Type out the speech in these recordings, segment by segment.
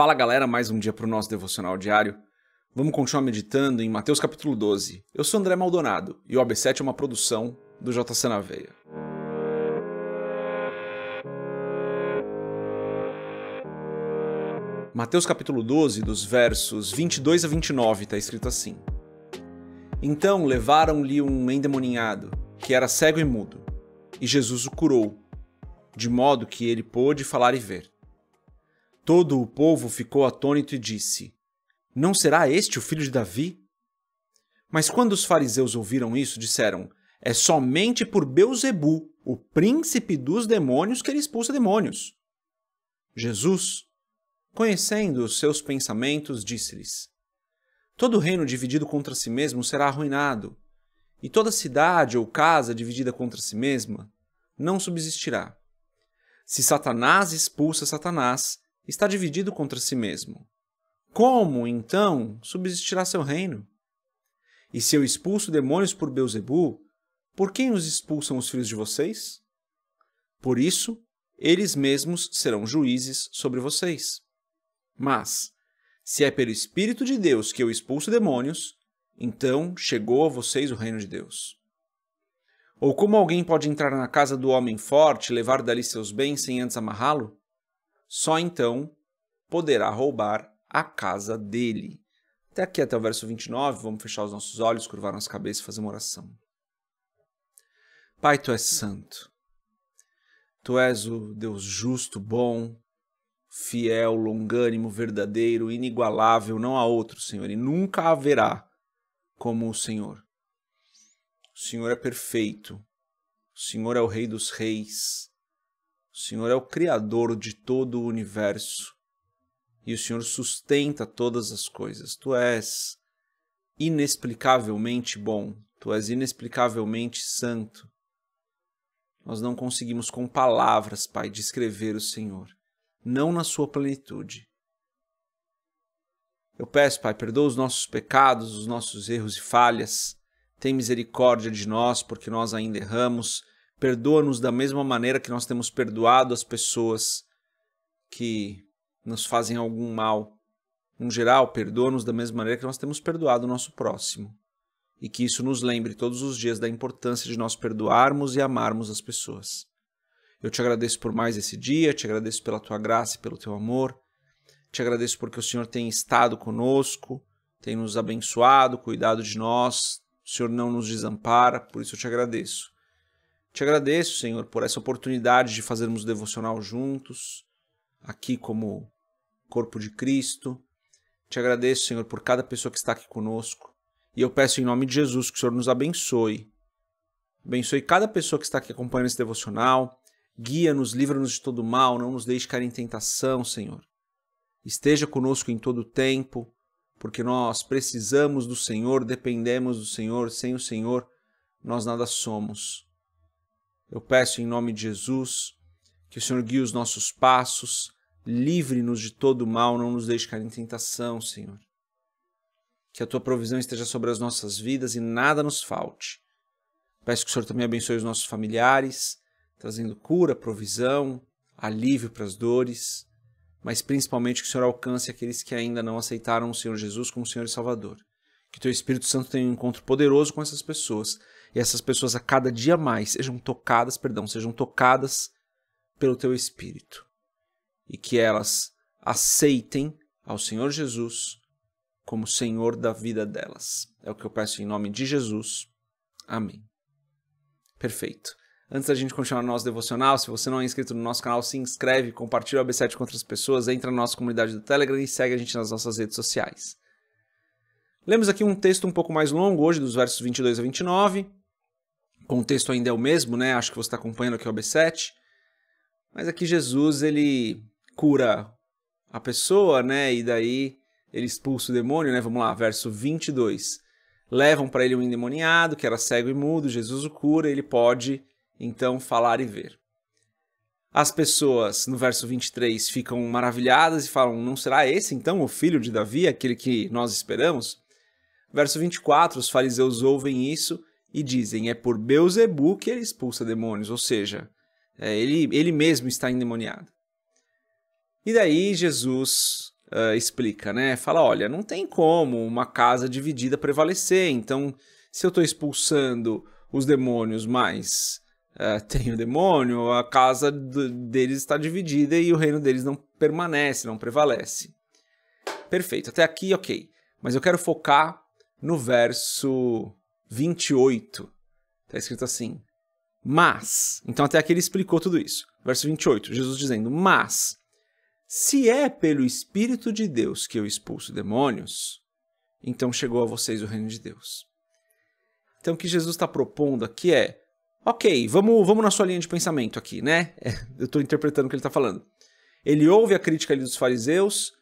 Fala galera, mais um dia para o nosso devocional diário. Vamos continuar meditando em Mateus capítulo 12. Eu sou André Maldonado e o AB7 é uma produção do JC na Veia. Mateus capítulo 12, dos versos 22 a 29, está escrito assim: Então levaram-lhe um endemoninhado, que era cego e mudo, e Jesus o curou, de modo que ele pôde falar e ver. Todo o povo ficou atônito e disse: Não será este o filho de Davi? Mas quando os fariseus ouviram isso, disseram: É somente por Beuzebu, o príncipe dos demônios, que ele expulsa demônios. Jesus, conhecendo os seus pensamentos, disse-lhes: Todo reino dividido contra si mesmo será arruinado, e toda cidade ou casa dividida contra si mesma não subsistirá. Se Satanás expulsa Satanás, está dividido contra si mesmo. Como, então, subsistirá seu reino? E se eu expulso demônios por Beuzebu, por quem os expulsam os filhos de vocês? Por isso, eles mesmos serão juízes sobre vocês. Mas, se é pelo Espírito de Deus que eu expulso demônios, então chegou a vocês o reino de Deus. Ou como alguém pode entrar na casa do homem forte e levar dali seus bens sem antes amarrá-lo? só então poderá roubar a casa dele. Até aqui, até o verso 29, vamos fechar os nossos olhos, curvar nossa cabeça e fazer uma oração. Pai, tu és santo. Tu és o Deus justo, bom, fiel, longânimo, verdadeiro, inigualável, não há outro, Senhor, e nunca haverá como o Senhor. O Senhor é perfeito. O Senhor é o Rei dos Reis. Senhor é o Criador de todo o universo e o Senhor sustenta todas as coisas. Tu és inexplicavelmente bom, tu és inexplicavelmente santo. Nós não conseguimos com palavras, Pai, descrever o Senhor, não na sua plenitude. Eu peço, Pai, perdoa os nossos pecados, os nossos erros e falhas. Tem misericórdia de nós, porque nós ainda erramos. Perdoa-nos da mesma maneira que nós temos perdoado as pessoas que nos fazem algum mal. No geral, perdoa-nos da mesma maneira que nós temos perdoado o nosso próximo. E que isso nos lembre todos os dias da importância de nós perdoarmos e amarmos as pessoas. Eu te agradeço por mais esse dia, te agradeço pela tua graça e pelo teu amor. Te agradeço porque o Senhor tem estado conosco, tem nos abençoado, cuidado de nós. O Senhor não nos desampara, por isso eu te agradeço. Te agradeço, Senhor, por essa oportunidade de fazermos o devocional juntos, aqui como corpo de Cristo. Te agradeço, Senhor, por cada pessoa que está aqui conosco. E eu peço em nome de Jesus que o Senhor nos abençoe. Abençoe cada pessoa que está aqui acompanhando esse devocional. Guia-nos, livra-nos de todo mal, não nos deixe cair em tentação, Senhor. Esteja conosco em todo o tempo, porque nós precisamos do Senhor, dependemos do Senhor. Sem o Senhor, nós nada somos. Eu peço em nome de Jesus que o Senhor guie os nossos passos, livre-nos de todo mal, não nos deixe cair em tentação, Senhor. Que a tua provisão esteja sobre as nossas vidas e nada nos falte. Peço que o Senhor também abençoe os nossos familiares, trazendo cura, provisão, alívio para as dores, mas principalmente que o Senhor alcance aqueles que ainda não aceitaram o Senhor Jesus como Senhor e Salvador. Que teu Espírito Santo tenha um encontro poderoso com essas pessoas e essas pessoas a cada dia mais sejam tocadas, perdão, sejam tocadas pelo teu espírito e que elas aceitem ao Senhor Jesus como Senhor da vida delas. É o que eu peço em nome de Jesus. Amém. Perfeito. Antes da gente continuar o nosso devocional, se você não é inscrito no nosso canal, se inscreve, compartilha o AB7 com outras pessoas, entra na nossa comunidade do Telegram e segue a gente nas nossas redes sociais. Lemos aqui um texto um pouco mais longo hoje, dos versos 22 a 29, contexto ainda é o mesmo, né? Acho que você está acompanhando aqui o B 7 Mas aqui é Jesus, ele cura a pessoa, né? E daí ele expulsa o demônio, né? Vamos lá, verso 22. Levam para ele um endemoniado que era cego e mudo, Jesus o cura, ele pode então falar e ver. As pessoas, no verso 23, ficam maravilhadas e falam: Não será esse então o filho de Davi, aquele que nós esperamos? Verso 24: os fariseus ouvem isso e dizem é por Beuzebu que ele expulsa demônios, ou seja, é, ele, ele mesmo está endemoniado. E daí Jesus uh, explica, né? Fala, olha, não tem como uma casa dividida prevalecer, então se eu estou expulsando os demônios, mas uh, demônio, a casa deles está dividida e o reino deles não permanece, não prevalece. Perfeito, até aqui ok. Mas eu quero focar no verso 28. Está escrito assim: Mas. Então, até aqui ele explicou tudo isso. Verso 28, Jesus dizendo: Mas, se é pelo Espírito de Deus que eu expulso demônios, então chegou a vocês o reino de Deus. Então, o que Jesus está propondo aqui é: Ok, vamos, vamos na sua linha de pensamento aqui, né? É, eu estou interpretando o que ele está falando. Ele ouve a crítica ali dos fariseus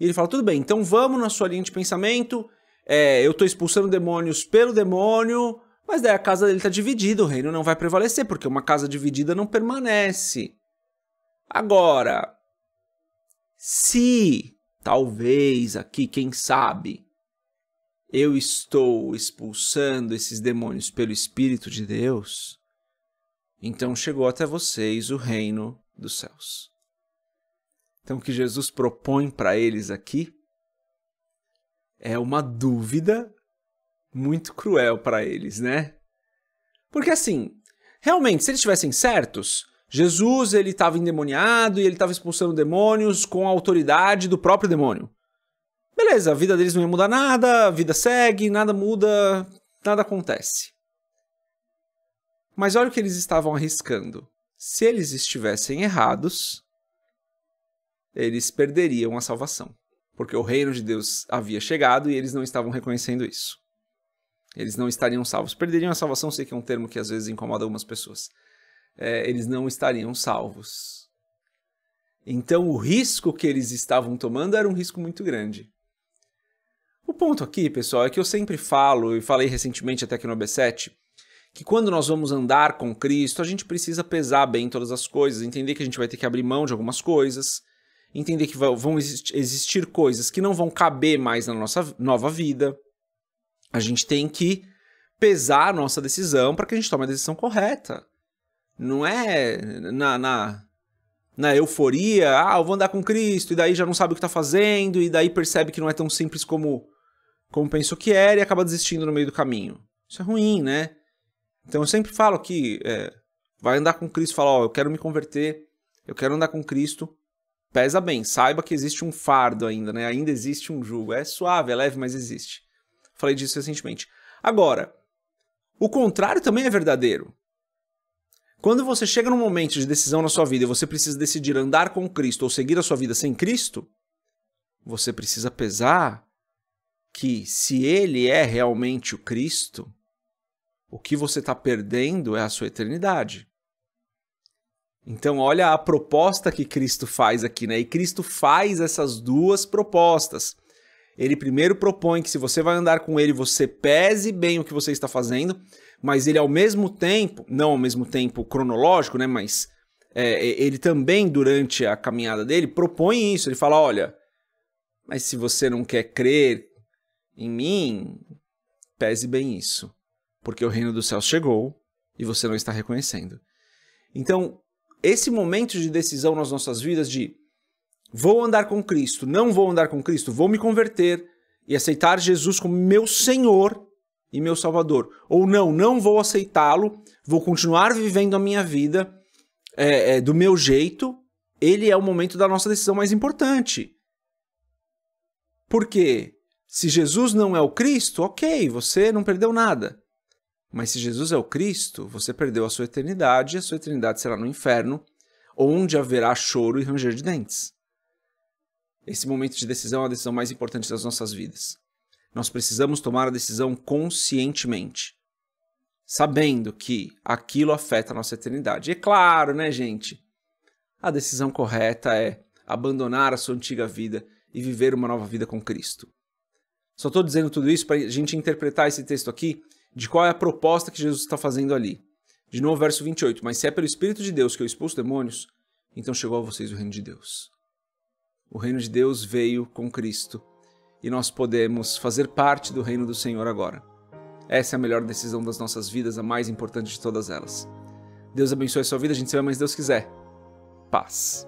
e ele fala: tudo bem, então vamos na sua linha de pensamento, é, eu estou expulsando demônios pelo demônio, mas daí a casa dele está dividida, o reino não vai prevalecer, porque uma casa dividida não permanece. Agora, se talvez aqui, quem sabe, eu estou expulsando esses demônios pelo Espírito de Deus, então chegou até vocês o reino dos céus. Então, o que Jesus propõe para eles aqui é uma dúvida muito cruel para eles, né? Porque assim, realmente, se eles estivessem certos, Jesus ele estava endemoniado e ele estava expulsando demônios com a autoridade do próprio demônio. Beleza, a vida deles não ia mudar nada, a vida segue, nada muda, nada acontece. Mas olha o que eles estavam arriscando. Se eles estivessem errados, eles perderiam a salvação porque o reino de Deus havia chegado e eles não estavam reconhecendo isso. Eles não estariam salvos. Perderiam a salvação, sei que é um termo que às vezes incomoda algumas pessoas. É, eles não estariam salvos. Então o risco que eles estavam tomando era um risco muito grande. O ponto aqui, pessoal, é que eu sempre falo, e falei recentemente até aqui no B7, que quando nós vamos andar com Cristo, a gente precisa pesar bem todas as coisas, entender que a gente vai ter que abrir mão de algumas coisas, entender que vão existir coisas que não vão caber mais na nossa nova vida. A gente tem que pesar a nossa decisão para que a gente tome a decisão correta. Não é na, na, na, euforia, ah, eu vou andar com Cristo, e daí já não sabe o que está fazendo, e daí percebe que não é tão simples como, como pensou que era e acaba desistindo no meio do caminho. Isso é ruim, né? Então eu sempre falo que é, vai andar com Cristo, fala, ó, oh, eu quero me converter, eu quero andar com Cristo, pesa bem. Saiba que existe um fardo ainda, né? Ainda existe um jugo. É suave, é leve, mas existe. Falei disso recentemente. Agora, o contrário também é verdadeiro. Quando você chega num momento de decisão na sua vida e você precisa decidir andar com Cristo ou seguir a sua vida sem Cristo, você precisa pesar que se ele é realmente o Cristo, o que você está perdendo é a sua eternidade. Então, olha a proposta que Cristo faz aqui, né? E Cristo faz essas duas propostas. Ele primeiro propõe que se você vai andar com ele, você pese bem o que você está fazendo, mas ele ao mesmo tempo, não ao mesmo tempo cronológico, né? Mas é, é ele também, durante a caminhada dele, propõe isso. Ele fala: olha, mas se você não quer crer em mim, pese bem isso, porque o reino dos céus chegou e você não está reconhecendo. Então, esse momento de decisão nas nossas vidas de vou andar com Cristo, não vou andar com Cristo, vou me converter e aceitar Jesus como meu Senhor e meu Salvador. Ou não, não vou aceitá-lo, vou continuar vivendo a minha vida é, é, do meu jeito. Ele é o momento da nossa decisão mais importante. Porque se Jesus não é o Cristo, ok, você não perdeu nada. Mas se Jesus é o Cristo, você perdeu a sua eternidade, e a sua eternidade será no inferno, onde haverá choro e ranger de dentes. Esse momento de decisão é a decisão mais importante das nossas vidas. Nós precisamos tomar a decisão conscientemente, sabendo que aquilo afeta a nossa eternidade. E é claro, né, gente? A decisão correta é abandonar a sua antiga vida e viver uma nova vida com Cristo. Só estou dizendo tudo isso para a gente interpretar esse texto aqui de qual é a proposta que Jesus está fazendo ali. De novo, verso 28. Mas se é pelo Espírito de Deus que eu expulso demônios, então chegou a vocês o reino de Deus. O reino de Deus veio com Cristo e nós podemos fazer parte do reino do Senhor agora. Essa é a melhor decisão das nossas vidas, a mais importante de todas elas. Deus abençoe a sua vida, a gente se vê mais Deus quiser. Paz.